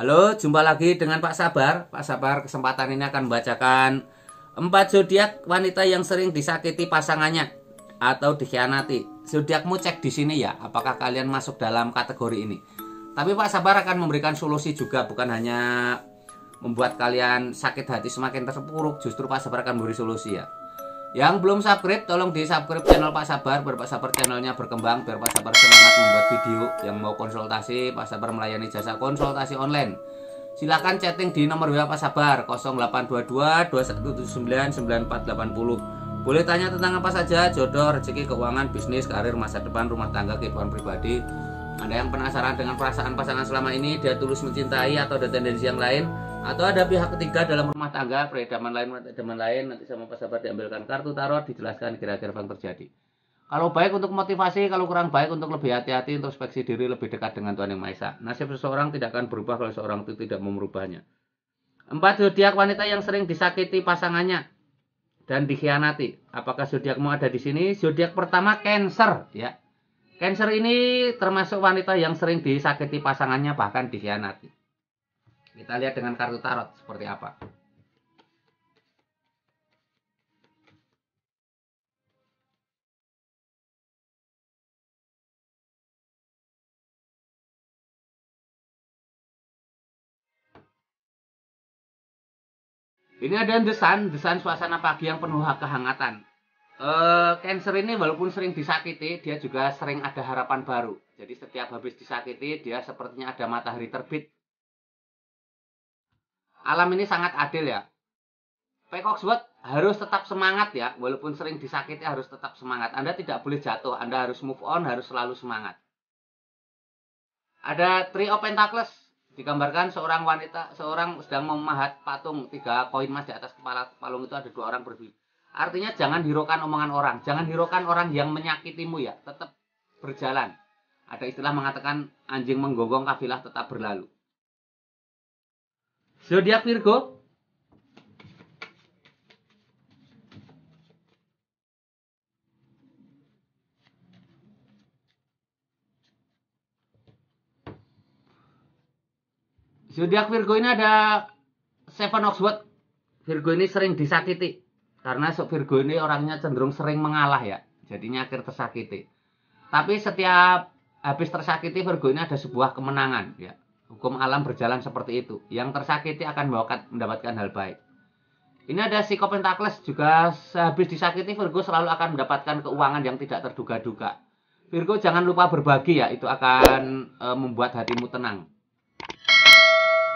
Halo, jumpa lagi dengan Pak Sabar. Pak Sabar kesempatan ini akan membacakan empat zodiak wanita yang sering disakiti pasangannya atau dikhianati. Zodiakmu cek di sini ya, apakah kalian masuk dalam kategori ini. Tapi Pak Sabar akan memberikan solusi juga, bukan hanya membuat kalian sakit hati semakin terpuruk, justru Pak Sabar akan memberi solusi ya. Yang belum subscribe, tolong di subscribe channel Pak Sabar biar Pak Sabar channelnya berkembang, biar Pak Sabar semangat membuat video. Yang mau konsultasi, Pak Sabar melayani jasa konsultasi online. Silahkan chatting di nomor WA Pak Sabar 0822 219 9480. Boleh tanya tentang apa saja, jodoh, rezeki, keuangan, bisnis, karir, masa depan, rumah tangga, kehidupan pribadi. Anda yang penasaran dengan perasaan pasangan selama ini, dia tulus mencintai atau ada tendensi yang lain, atau ada pihak ketiga dalam rumah tangga peredaman lain peredaman lain nanti sama pas sahabat diambilkan kartu tarot dijelaskan kira-kira yang terjadi kalau baik untuk motivasi, kalau kurang baik untuk lebih hati-hati, introspeksi diri lebih dekat dengan Tuhan Yang Maha Esa. Nasib seseorang tidak akan berubah kalau seorang itu tidak mau merubahnya. Empat zodiak wanita yang sering disakiti pasangannya dan dikhianati. Apakah zodiakmu ada di sini? Zodiak pertama Cancer, ya. Cancer ini termasuk wanita yang sering disakiti pasangannya bahkan dikhianati. Kita lihat dengan kartu tarot seperti apa. Ini ada desain desain suasana pagi yang penuh kehangatan. Uh, cancer ini walaupun sering disakiti, dia juga sering ada harapan baru. Jadi setiap habis disakiti, dia sepertinya ada matahari terbit alam ini sangat adil ya. Pekok Sword harus tetap semangat ya, walaupun sering disakiti harus tetap semangat. Anda tidak boleh jatuh, Anda harus move on, harus selalu semangat. Ada Three of Pentacles, digambarkan seorang wanita, seorang sedang memahat patung, tiga koin emas di atas kepala palung itu ada dua orang berdiri. Artinya jangan hiraukan omongan orang, jangan hiraukan orang yang menyakitimu ya, tetap berjalan. Ada istilah mengatakan anjing menggonggong kafilah tetap berlalu. Zodiak Virgo. Zodiak Virgo ini ada Seven of Swords. Virgo ini sering disakiti karena Virgo ini orangnya cenderung sering mengalah ya. Jadinya akhir tersakiti. Tapi setiap habis tersakiti Virgo ini ada sebuah kemenangan ya. Hukum alam berjalan seperti itu. Yang tersakiti akan mendapatkan hal baik. Ini ada si psikopentakles juga habis disakiti Virgo selalu akan mendapatkan keuangan yang tidak terduga-duga. Virgo jangan lupa berbagi ya, itu akan e, membuat hatimu tenang.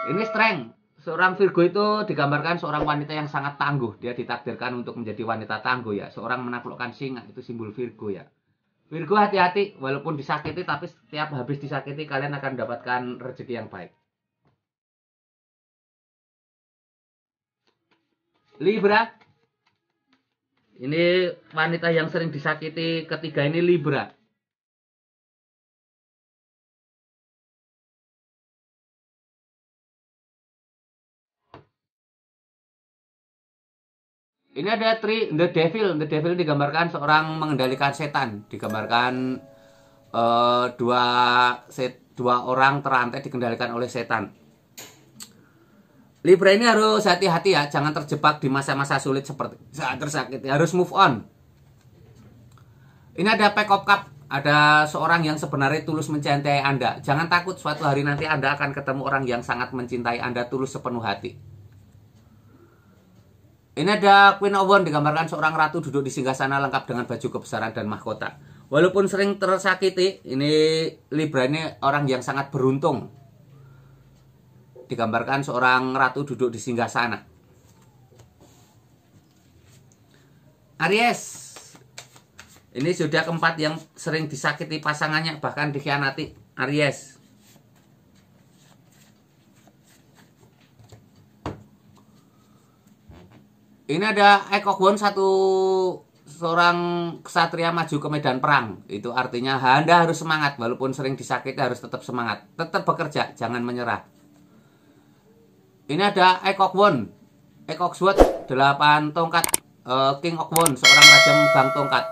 Ini strength. Seorang Virgo itu digambarkan seorang wanita yang sangat tangguh. Dia ditakdirkan untuk menjadi wanita tangguh ya. Seorang menaklukkan singa itu simbol Virgo ya. Virgo hati-hati, walaupun disakiti tapi setiap habis disakiti kalian akan mendapatkan rezeki yang baik. Libra. Ini wanita yang sering disakiti ketiga ini Libra. Ini ada tri The Devil. The Devil digambarkan seorang mengendalikan setan. Digambarkan uh, dua set, dua orang terantai dikendalikan oleh setan. Libra ini harus hati-hati ya, jangan terjebak di masa-masa sulit seperti saat tersakit Harus move on. Ini ada pack of cup, ada seorang yang sebenarnya tulus mencintai Anda. Jangan takut suatu hari nanti Anda akan ketemu orang yang sangat mencintai Anda tulus sepenuh hati. Ini ada Queen of digambarkan seorang ratu duduk di singgah sana lengkap dengan baju kebesaran dan mahkota. Walaupun sering tersakiti, ini Libra ini orang yang sangat beruntung. Digambarkan seorang ratu duduk di singgah sana. Aries. Ini sudah keempat yang sering disakiti pasangannya bahkan dikhianati Aries. ini ada Eko satu seorang ksatria maju ke medan perang. Itu artinya Anda harus semangat walaupun sering disakiti harus tetap semangat, tetap bekerja, jangan menyerah. Ini ada Eko Kwon. Eko 8 tongkat uh, King Okwon, seorang raja memegang tongkat.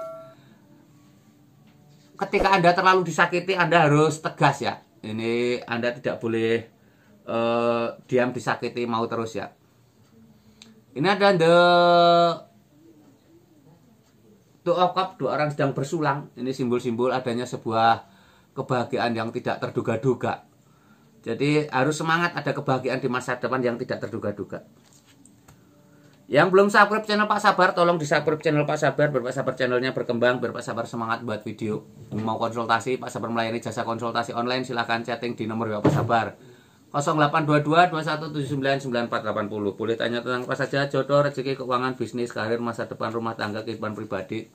Ketika Anda terlalu disakiti, Anda harus tegas ya. Ini Anda tidak boleh uh, diam disakiti mau terus ya. Ini ada the Two of Cup, dua orang sedang bersulang. Ini simbol-simbol adanya sebuah kebahagiaan yang tidak terduga-duga. Jadi harus semangat ada kebahagiaan di masa depan yang tidak terduga-duga. Yang belum subscribe channel Pak Sabar, tolong di subscribe channel Pak Sabar. Biar Pak Sabar channelnya berkembang, biar Pak Sabar semangat buat video. Mau konsultasi, Pak Sabar melayani jasa konsultasi online, silahkan chatting di nomor WA Pak Sabar 0822 Boleh tanya tentang apa saja Jodoh, rezeki, keuangan, bisnis, karir, masa depan, rumah tangga, kehidupan pribadi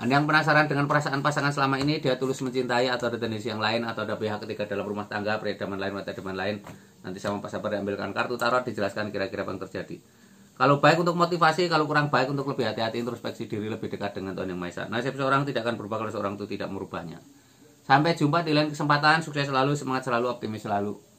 Anda yang penasaran dengan perasaan pasangan selama ini Dia tulus mencintai atau ada tendensi yang lain Atau ada pihak ketiga dalam rumah tangga, peredaman lain, mata depan lain Nanti sama Pak Sabar diambilkan kartu tarot Dijelaskan kira-kira apa yang terjadi kalau baik untuk motivasi, kalau kurang baik untuk lebih hati-hati introspeksi diri lebih dekat dengan Tuhan Yang Maha Esa. Nasib seorang tidak akan berubah kalau seorang itu tidak merubahnya. Sampai jumpa di lain kesempatan. Sukses selalu, semangat selalu, optimis selalu.